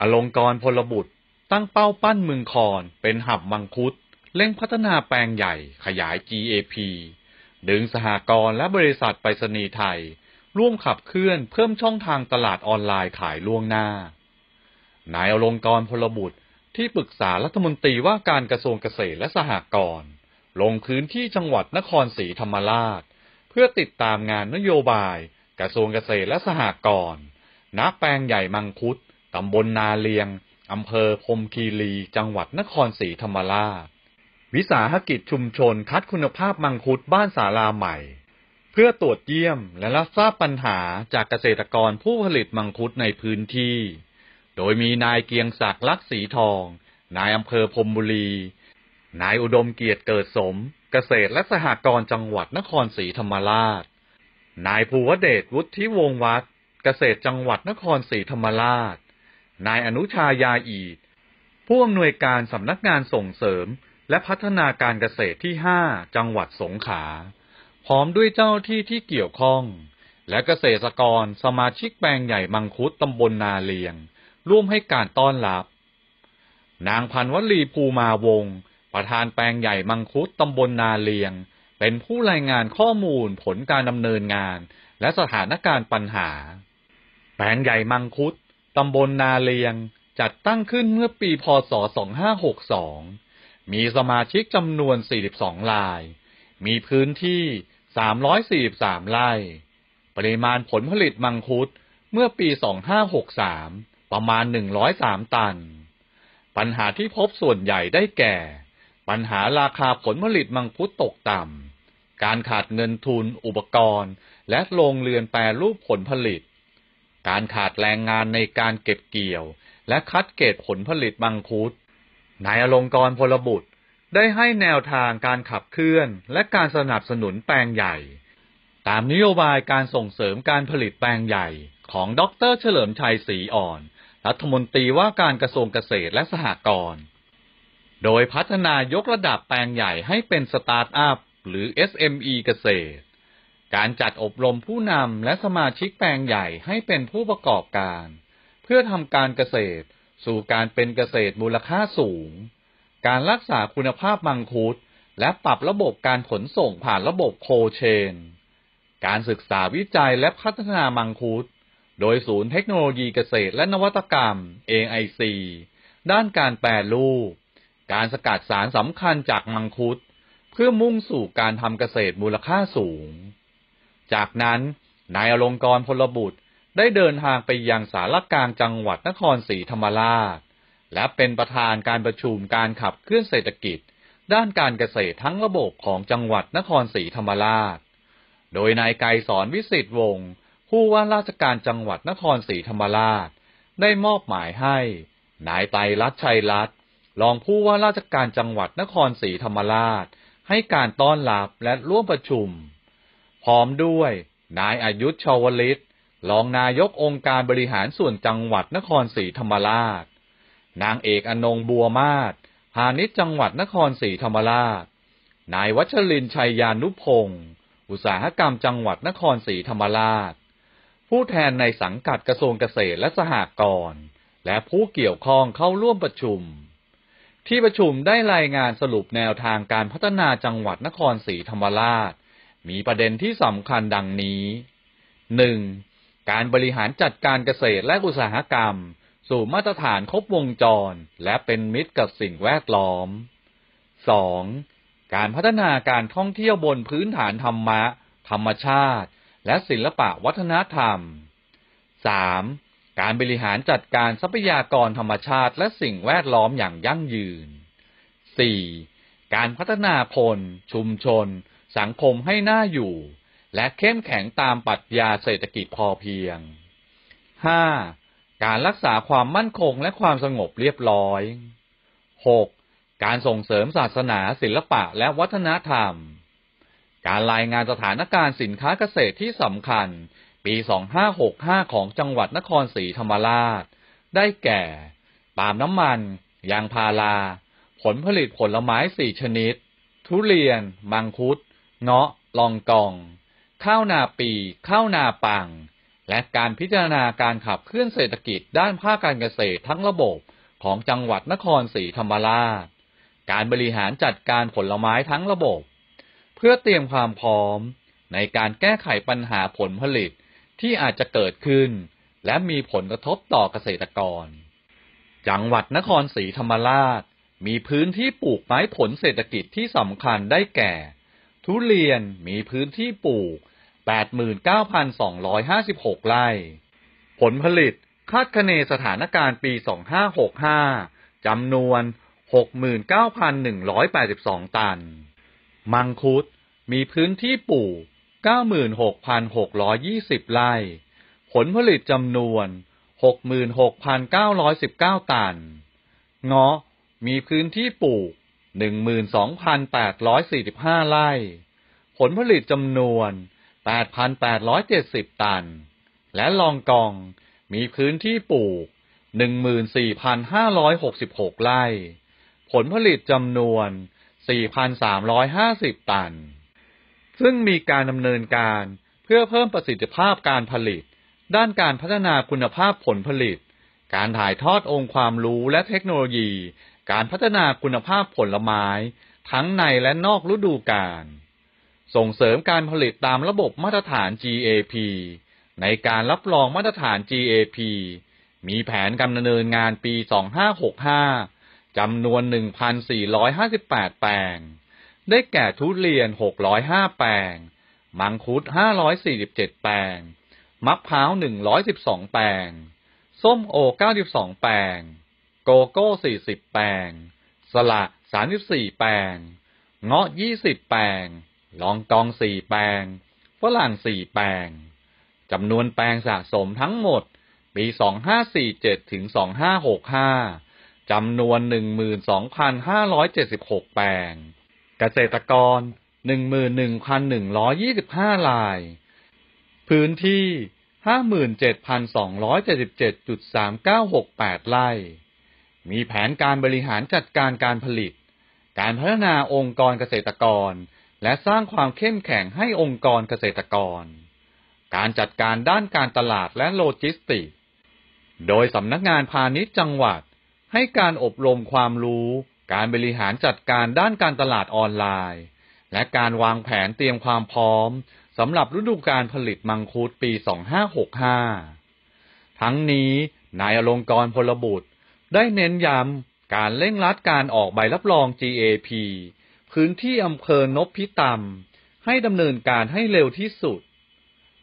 อลงกรพลบุตรตั้งเป้าปั้นเมืองคอน เป็นหับมังคุดเล่งพัฒนาแปลงใหญ่ขยาย GAP ดึงสหกรณ์และบริษัทไปรษณีย์ไทย ร่วมขับเคลื่อนเพิ่มช่องทางตลาดออนไลน์ขายล่วงหน้านายอลงกรพลบุตร ที่ปรึกษารัฐมนตรีว่าการกระทรวงเกษตรและสหกรณ์ลงพื้นที่จังหวัดนครศรีธรรมราช เพื่อติดตามงานนโยบาย กระทรวงเกษตรและสหกรณ์นักแปลงใหญ่มังคุดตำบลนาเลียง อำเภอพมคีรี จังหวัด นครศรีธรรมราช วิสาหกิจชุมชนคัดคุณภาพมังคุดบ้านศาลาใหม่ เพื่อตรวจเยี่ยมและรับทราบปัญหาจากเกษตรกรผู้ผลิตมังคุดในพื้นที่ โดยมีนายเกียงศักดิ์ลักษีทอง นายอำเภอพมบุรี นายอุดมเกียรติเกิดสม เกษตรและสหกรณ์จังหวัดนครศรีธรรมราช นายภูวเดชวุฒิวงวัฒเกษตรจังหวัดนครศรีธรรมราชนายอนุชายาอีผู้อำนวยการสำนักงานส่งเสริม และพัฒนาการเกษตรที่ 5 จังหวัดสงขลา พร้อมด้วยเจ้าที่ที่เกี่ยวข้อง และเกษตรกรสมาชิกแปลงใหญ่มังคุดตำบลนาเลียง ร่วมให้การต้อนรับ นางพันวลีภูมาวง ประธานแปลงใหญ่มังคุดตำบลนาเลียง เป็นผู้รายงานข้อมูลผลการดำเนินงาน และสถานการณ์ปัญหา แปลงใหญ่มังคุดตำบลนาเลียงจัดตั้งขึ้นเมื่อปีพศ 2562 มีสมาชิกจำนวน 42 ราย มีพื้นที่ 343ไร่ ปริมาณผลผลิตมังคุดเมื่อปี 2563 ประมาณ 103 ตัน ปัญหาที่พบส่วนใหญ่ได้แก่ ปัญหาราคาผลผลิตมังคุดตกต่ำ การขาดเงินทุนอุปกรณ์ และโรงเรือนแปรรูปผลผลิตการขาดแรงงานในการเก็บเกี่ยว และคัดเกตผลผลิตมังคุดนายอลงกรพลบุตร ได้ให้แนวทางการขับเคลื่อน และการสนับสนุนแปลงใหญ่ ตามนโยบายการส่งเสริมการผลิตแปลงใหญ่ ของดรเฉลิมชัยศรีอ่อนรัฐมนตรีว่าการกระทรวงเกษตรและสหกรณ์โดยพัฒนายกระดับแปลงใหญ่ให้เป็น สตาร์ทอัพ หรือ SME เกษตรการจัดอบรมผู้นำและสมาชิกแปลงใหญ่ให้เป็นผู้ประกอบการ เพื่อทำการเกษตรสู่การเป็นเกษตรมูลค่าสูง การรักษาคุณภาพมังคุดและปรับระบบการขนส่งผ่านระบบโคเชน การศึกษาวิจัยและพัฒนามังคุดโดยศูนย์เทคโนโลยีเกษตรและนวัตกรรม AIC ด้านการแปรรูปการสกัดสารสำคัญจากมังคุดเพื่อมุ่งสู่การทำเกษตรมูลค่าสูงจากนั้นนายอลงกรพลบุตร ได้เดินทางไปยังสารกลางจังหวัดนครศรีธรรมราช และเป็นประธานการประชุมการขับเคลื่อนเศรษฐกิจ ด้านการเกษตรทั้งระบบของจังหวัดนครศรีธรรมราช โดยนายไกรสอนวิสิทธิ์วงศ์ผู้ว่าราชการจังหวัดนครศรีธรรมราชได้มอบหมายให้นายไตรรัตชัยรัตน์รองผู้ว่าราชการจังหวัดนครศรีธรรมราช ให้การต้อนรับและร่วมประชุมร้อมด้วย นายอายุชาวลิตรองนายกองค์การบริหารส่วนจังหวัดนครศรีธรรมราช นางเอกอนงบัวมาศหานิจจังหวัดนครศรีธรรมราช นายวัชรินชัยยานุพงศ์อุตสาหกรรมจังหวัดนครศรีธรรมราช ผู้แทนในสังกัดกระทรวงเกษตรและสหกรณ์ และผู้เกี่ยวข้องเข้าร่วมประชุม ที่ประชุมได้รายงานสรุปแนวทางการพัฒนาจังหวัดนครศรีธรรมราชมีประเด็นที่สำคัญดังนี้หนึ่งการบริหารจัดการเกษตรและอุตสาหกรรม สู่มาตรฐานครบวงจรและเป็นมิตรกับสิ่งแวดล้อม 2. การพัฒนาการท่องเที่ยวบนพื้นฐานธรรมะธรรมชาติ และศิลปะวัฒนธรรม 3. การบริหารจัดการทรัพยากรธรรมชาติ และสิ่งแวดล้อมอย่างยั่งยืน 4. การพัฒนาคนชุมชนสังคมให้หน่าอยู่ และเข้มแข็งตามปรัชญาเศรษฐกิจพอเพียง 5. การรักษาความมั่นคงและความสงบเรียบร้อย 6. การส่งเสริมศาสนาศิลปะและวัฒนธรรม การรายงานสถานการณ์สินค้าเกษตรที่สำคัญ ปี 2565 ของจังหวัดนครศรีธรรมราช ได้แก่ ปาล์มน้ำมัน ยางพารา ผลผลิตผลไม้สี่ชนิด ทุเรียนมังคุดเงาะลองกอง ข้าวนาปี ข้าวนาปังและการพิจารณาการขับเคลื่อนเศรษฐกิจด้านภาคการเกษตรทั้งระบบของจังหวัดนครศรีธรรมราช การบริหารจัดการผลไม้ทั้งระบบ เพื่อเตรียมความพร้อม ในการแก้ไขปัญหาผลผลิตที่อาจจะเกิดขึ้น และมีผลกระทบต่อเกษตรกร จังหวัดนครศรีธรรมราช มีพื้นที่ปลูกไม้ผลเศรษฐกิจที่สำคัญได้แก่ทุเรียนมีพื้นที่ปลูก 89,256ไร่ ผลผลิตคาดคะเนสถานการณ์ปี 2565 จำนวน 69,182 ตัน มังคุดมีพื้นที่ปลูก 96,620ไร่ ผลผลิตจำนวน 66,919 ตันเงาะมีพื้นที่ปลูกหนึ่งหมื่นสองพันแปดร้อยสี่สิบห้าไร่ ผลผลิตจำนวนแปดพันแปดร้อยเจ็ดสิบตัน และลองกองมีพื้นที่ปลูกหนึ่งหมื่นสี่พันห้าร้อยหกสิบหกไร่ ผลผลิตจำนวนสี่พันสามร้อยห้าสิบตัน ซึ่งมีการดำเนินการเพื่อเพิ่มประสิทธิภาพการผลิต ด้านการพัฒนาคุณภาพผลผลิต การถ่ายทอดองค์ความรู้และเทคโนโลยีการพัฒนาคุณภาพผลไม้ทั้งในและนอกฤดูกาล ส่งเสริมการผลิตตามระบบมาตรฐาน GAP ในการรับรองมาตรฐาน GAP มีแผนกำเนินงานปี 2565 จำนวน 1,458 แปลง ได้แก่ทุเรียน 605 แปลง มังคุด 547 แปลงมะพร้าว 112 แปลง ส้มโอ 92 แปลงโกโก้สี่สิบแปลง สละสามสิบสี่แปลง เงาะยี่สิบแปลง ลองกองสี่แปลง ฝรั่งสี่แปลง จำนวนแปลงสะสมทั้งหมด ปีสองห้าสี่เจ็ดถึงสองห้าหกห้าจำนวนหนึ่งหมื่นสองพันห้าร้อยเจ็ดสิบหกแปลง เกษตรกรหนึ่งหมื่นหนึ่งพันหนึ่งร้อยี่สิบห้าลาย พื้นที่ห้าหมื่นเจ็ดพันสองร้อยเจ็ดสิบเจ็ดจุดสามเก้าหกแปดไร่มีแผนการบริหารจัดการการผลิต การพัฒนาองค์กรเกษตรกร และสร้างความเข้มแข็งให้องค์กรเกษตรกร การจัดการด้านการตลาดและโลจิสติก โดยสำนักงานพาณิชย์จังหวัด ให้การอบรมความรู้ การบริหารจัดการด้านการตลาดออนไลน์ และการวางแผนเตรียมความพร้อม สำหรับฤดูการผลิตมังคุดปี 2565 ทั้งนี้ นายอลงกรพลบุตรได้เน้นย้ำการเร่งรัดการออกใบรับรอง GAP พื้นที่อำเภอนพพิตำให้ดำเนินการให้เร็วที่สุด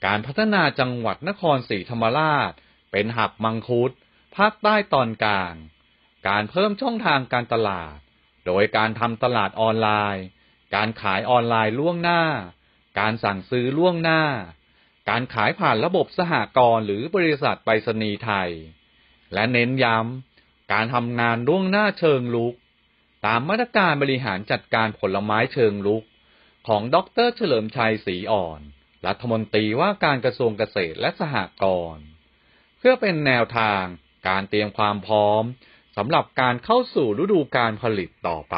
การพัฒนาจังหวัดนครศรีธรรมราช เป็นหับมังคุด ภาคใต้ตอนกลาง การเพิ่มช่องทางการตลาด โดยการทำตลาดออนไลน์ การขายออนไลน์ล่วงหน้า การสั่งซื้อล่วงหน้า การขายผ่านระบบสหกรณ์หรือบริษัทไปรษณีย์ไทย และเน้นย้ำการทำงานล่วงหน้าเชิงลุก ตามมาตรการบริหารจัดการผลไม้เชิงลุก ของดรเฉลิมชัยศรีอ่อนรัฐมนตรีว่าการกระทรวงเกษตรและสหกรณ์เพื่อเป็นแนวทางการเตรียมความพร้อมสำหรับการเข้าสู่ฤดูการผลิตต่อไป